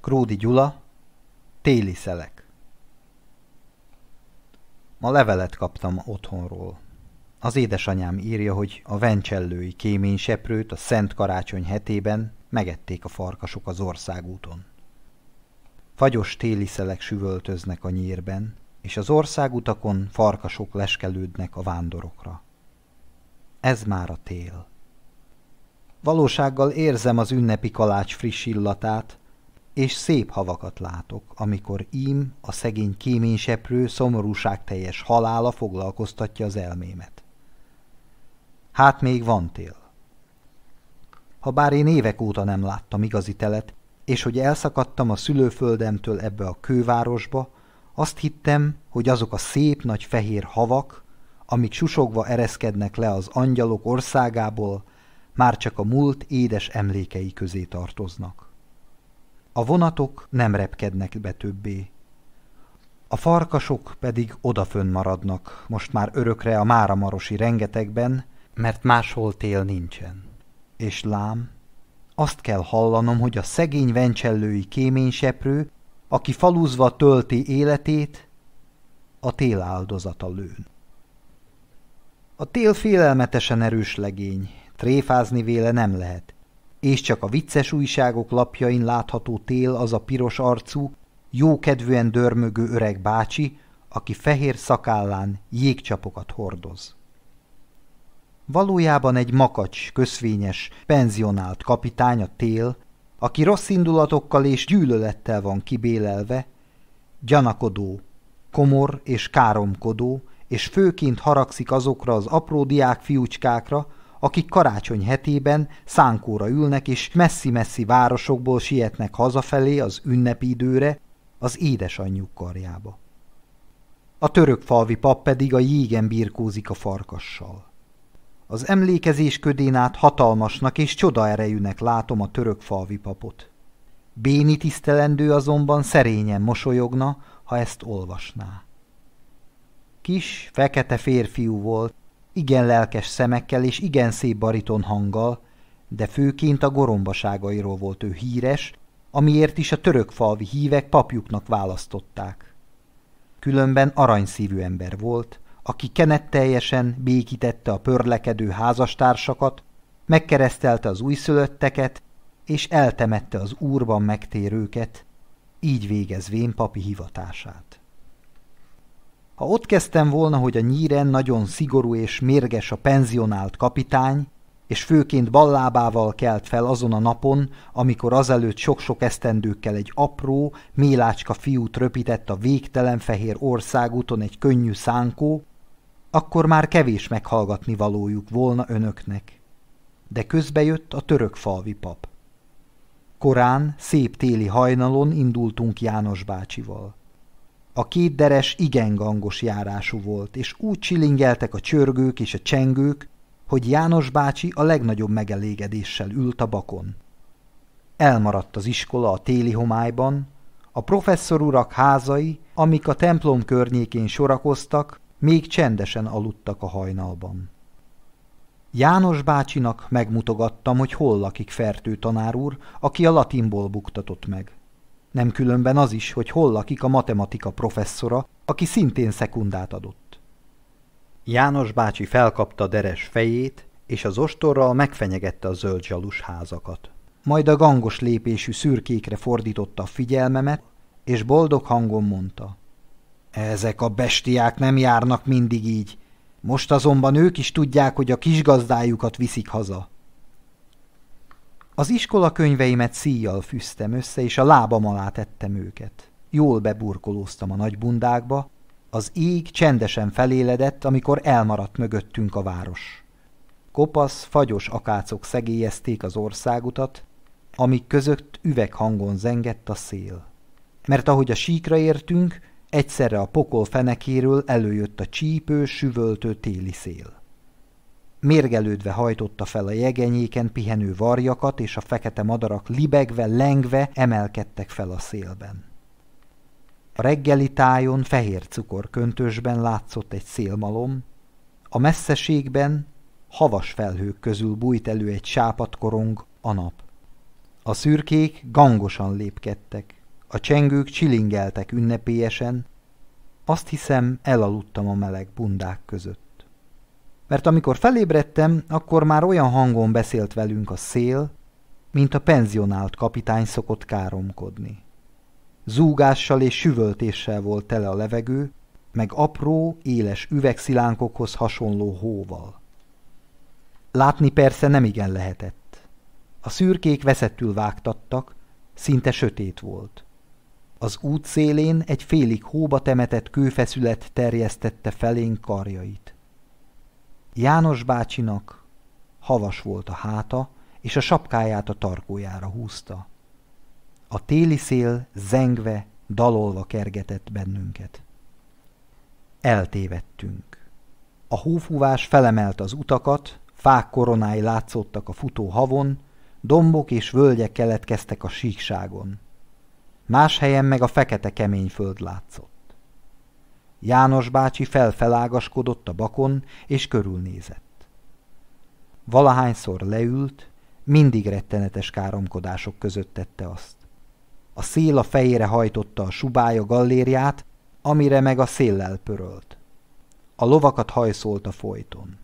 Kródi Gyula, Téli szelek Ma levelet kaptam otthonról. Az édesanyám írja, hogy a vencsellői kéményseprőt a Szent Karácsony hetében megették a farkasok az országúton. Fagyos téli szelek süvöltöznek a nyírben, és az országutakon farkasok leskelődnek a vándorokra. Ez már a tél. Valósággal érzem az ünnepi kalács friss illatát, és szép havakat látok, amikor ím a szegény kéményseprő szomorúságteljes halála foglalkoztatja az elmémet. Hát még van tél. Habár én évek óta nem láttam igazi telet, és hogy elszakadtam a szülőföldemtől ebbe a kővárosba, azt hittem, hogy azok a szép nagy fehér havak, amik susogva ereszkednek le az angyalok országából, már csak a múlt édes emlékei közé tartoznak. A vonatok nem repkednek be többé. A farkasok pedig odafönn maradnak, most már örökre a máramarosi rengetegben, mert máshol tél nincsen. És lám, azt kell hallanom, hogy a szegény vencsellői kéményseprő, aki faluzva tölti életét, a tél áldozata lőn. A tél félelmetesen erős legény, tréfázni véle nem lehet és csak a vicces újságok lapjain látható tél az a piros arcú, jókedvűen dörmögő öreg bácsi, aki fehér szakállán jégcsapokat hordoz. Valójában egy makacs, köszvényes, penzionált kapitány a tél, aki rossz indulatokkal és gyűlölettel van kibélelve, gyanakodó, komor és káromkodó, és főként haragszik azokra az apró diák fiúcskákra, akik karácsony hetében szánkóra ülnek és messzi-messzi városokból sietnek hazafelé az ünnepi időre, az édesanyjuk karjába. A török falvi pap pedig a jégen birkózik a farkassal. Az emlékezés ködén át hatalmasnak és erejűnek látom a török falvi papot. Béni tisztelendő azonban szerényen mosolyogna, ha ezt olvasná. Kis, fekete férfiú volt, igen lelkes szemekkel és igen szép bariton hanggal, de főként a gorombaságairól volt ő híres, amiért is a török falvi hívek papjuknak választották. Különben aranyszívű ember volt, aki kenet teljesen békítette a pörlekedő házastársakat, megkeresztelte az újszülötteket, és eltemette az úrban megtérőket, így végezvén papi hivatását. Ha ott kezdtem volna, hogy a nyíren nagyon szigorú és mérges a penzionált kapitány, és főként ballábával kelt fel azon a napon, amikor azelőtt sok-sok esztendőkkel egy apró, mélácska fiút röpített a végtelen fehér országúton egy könnyű szánkó, akkor már kevés meghallgatni valójuk volna önöknek. De közbejött a török falvi pap. Korán, szép téli hajnalon indultunk János bácsival. A két deres igen gangos járású volt, és úgy csilingeltek a csörgők és a csengők, hogy János bácsi a legnagyobb megelégedéssel ült a bakon. Elmaradt az iskola a téli homályban, a professzor urak házai, amik a templom környékén sorakoztak, még csendesen aludtak a hajnalban. János bácsinak megmutogattam, hogy hol lakik Fertő tanár úr, aki a latinból buktatott meg. Nem különben az is, hogy hol lakik a matematika professzora, aki szintén szekundát adott. János bácsi felkapta deres fejét, és az ostorral megfenyegette a zöld zsalus házakat. Majd a gangos lépésű szürkékre fordította a figyelmemet, és boldog hangon mondta. Ezek a bestiák nem járnak mindig így. Most azonban ők is tudják, hogy a kisgazdájukat viszik haza. Az iskola könyveimet szíjjal fűztem össze, és a lábam alá tettem őket. Jól beburkolóztam a nagy bundákba, az íg csendesen feléledett, amikor elmaradt mögöttünk a város. Kopasz, fagyos akácok szegélyezték az országutat, amik között üveghangon zengett a szél. Mert ahogy a síkra értünk, egyszerre a pokol fenekéről előjött a csípő, süvöltő téli szél. Mérgelődve hajtotta fel a jegenyéken pihenő varjakat, és a fekete madarak libegve, lengve emelkedtek fel a szélben. A reggeli tájon fehér cukorköntösben látszott egy szélmalom, a messzeségben havas felhők közül bújt elő egy sápatkorong a nap. A szürkék gangosan lépkedtek, a csengők csilingeltek ünnepélyesen, azt hiszem elaludtam a meleg bundák között mert amikor felébredtem, akkor már olyan hangon beszélt velünk a szél, mint a penzionált kapitány szokott káromkodni. Zúgással és süvöltéssel volt tele a levegő, meg apró, éles üvegszilánkokhoz hasonló hóval. Látni persze nem igen lehetett. A szürkék veszettül vágtattak, szinte sötét volt. Az út szélén egy félig hóba temetett kőfeszület terjesztette felénk karjait. János bácsinak havas volt a háta, és a sapkáját a tarkójára húzta. A téli szél zengve, dalolva kergetett bennünket. Eltévedtünk. A hófúvás felemelt az utakat, fák koronái látszottak a futó havon, dombok és völgyek keletkeztek a síkságon. Más helyen meg a fekete kemény föld látszott. János bácsi felfelágaskodott a bakon, és körülnézett. Valahányszor leült, mindig rettenetes káromkodások között tette azt. A szél a fejére hajtotta a subája gallériát, amire meg a széllel pörölt. A lovakat hajszolta folyton.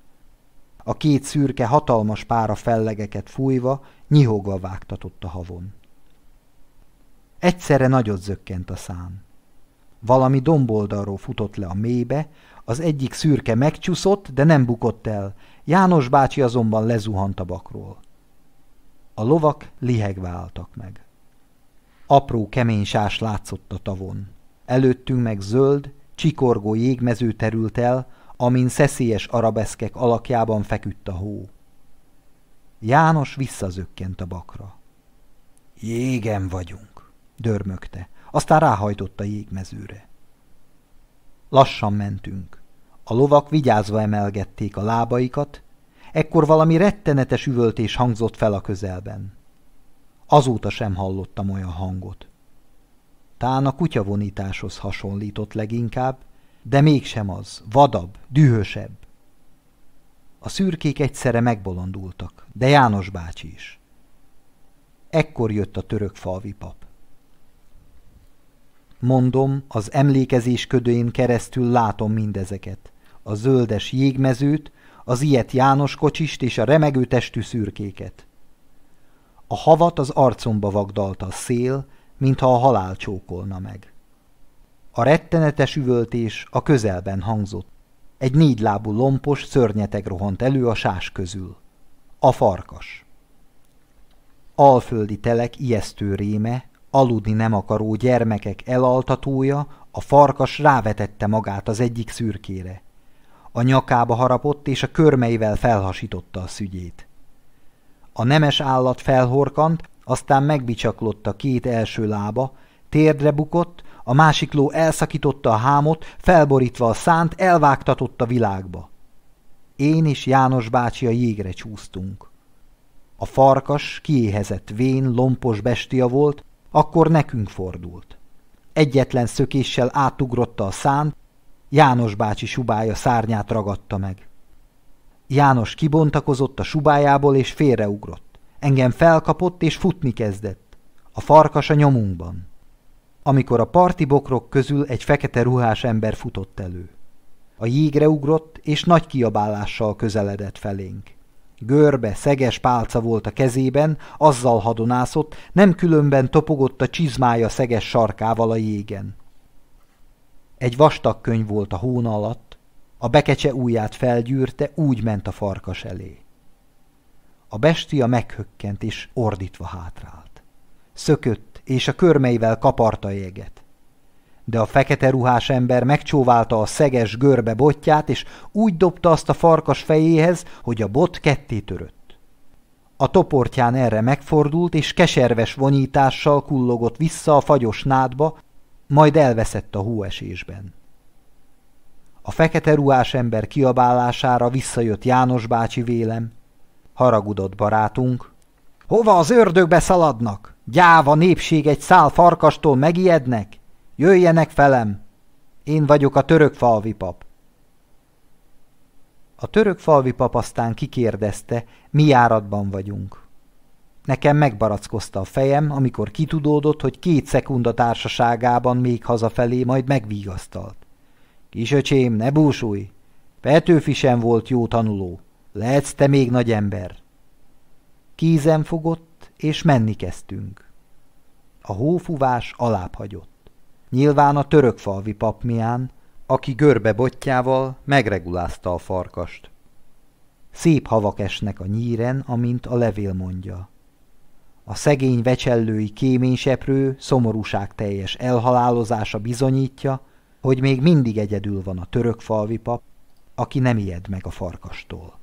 A két szürke hatalmas pára fellegeket fújva, nyihogva vágtatott a havon. Egyszerre nagyot zökkent a szám. Valami domboldalról futott le a mélybe, az egyik szürke megcsúszott, de nem bukott el, János bácsi azonban lezuhant a bakról. A lovak lihegve álltak meg. Apró kemény sás látszott a tavon. Előttünk meg zöld, csikorgó jégmező terült el, amin szeszélyes arabeszkek alakjában feküdt a hó. János visszazökkent a bakra. Jégen vagyunk, dörmögte aztán ráhajtott a jégmezőre. Lassan mentünk. A lovak vigyázva emelgették a lábaikat, ekkor valami rettenetes üvöltés hangzott fel a közelben. Azóta sem hallottam olyan hangot. Tán a kutyavonításhoz hasonlított leginkább, de mégsem az, vadabb, dühösebb. A szürkék egyszerre megbolondultak, de János bácsi is. Ekkor jött a török falvi pap. Mondom, az emlékezés ködőjén keresztül látom mindezeket. A zöldes jégmezőt, az ilyet János kocsist és a remegő testű szürkéket. A havat az arcomba vagdalta a szél, mintha a halál csókolna meg. A rettenetes üvöltés a közelben hangzott. Egy négylábú lompos szörnyeteg rohant elő a sás közül. A farkas. Alföldi telek ijesztő réme, aludni nem akaró gyermekek elaltatója, a farkas rávetette magát az egyik szürkére. A nyakába harapott, és a körmeivel felhasította a szügyét. A nemes állat felhorkant, aztán megbicsaklott a két első lába, térdre bukott, a másik ló elszakította a hámot, felborítva a szánt, elvágtatott a világba. Én és János bácsi a jégre csúsztunk. A farkas kiéhezett vén, lompos bestia volt, akkor nekünk fordult. Egyetlen szökéssel átugrotta a szánt, János bácsi subája szárnyát ragadta meg. János kibontakozott a subájából és félreugrott. Engem felkapott és futni kezdett. A farkas a nyomunkban. Amikor a parti bokrok közül egy fekete ruhás ember futott elő. A jégre ugrott és nagy kiabálással közeledett felénk. Görbe, szeges pálca volt a kezében, azzal hadonászott, nem különben topogott a csizmája szeges sarkával a jégen. Egy vastag könyv volt a hóna alatt, a bekecse ujját felgyűrte, úgy ment a farkas elé. A bestia meghökkent és ordítva hátrált. Szökött, és a körmeivel kaparta jeget de a fekete ruhás ember megcsóválta a szeges görbe botját, és úgy dobta azt a farkas fejéhez, hogy a bot ketté törött. A toportján erre megfordult, és keserves vonítással kullogott vissza a fagyos nádba, majd elveszett a hóesésben. A fekete ruhás ember kiabálására visszajött János bácsi vélem. Haragudott barátunk. Hova az ördögbe szaladnak? Gyáva népség egy szál farkastól megijednek? Jöjjenek felem! Én vagyok a török falvi pap. A török falvi pap aztán kikérdezte, mi járatban vagyunk. Nekem megbarackozta a fejem, amikor kitudódott, hogy két szekunda társaságában még hazafelé majd megvigasztalt. Kisöcsém, ne búsulj! Petőfi sem volt jó tanuló. Lehetsz te még nagy ember. Kézen fogott, és menni kezdtünk. A hófúvás alább hagyott nyilván a törökfalvi papmián, aki görbe botjával megregulázta a farkast. Szép havak esnek a nyíren, amint a levél mondja. A szegény vecsellői kéményseprő, szomorúság teljes elhalálozása bizonyítja, hogy még mindig egyedül van a török falvi pap, aki nem ijed meg a farkastól.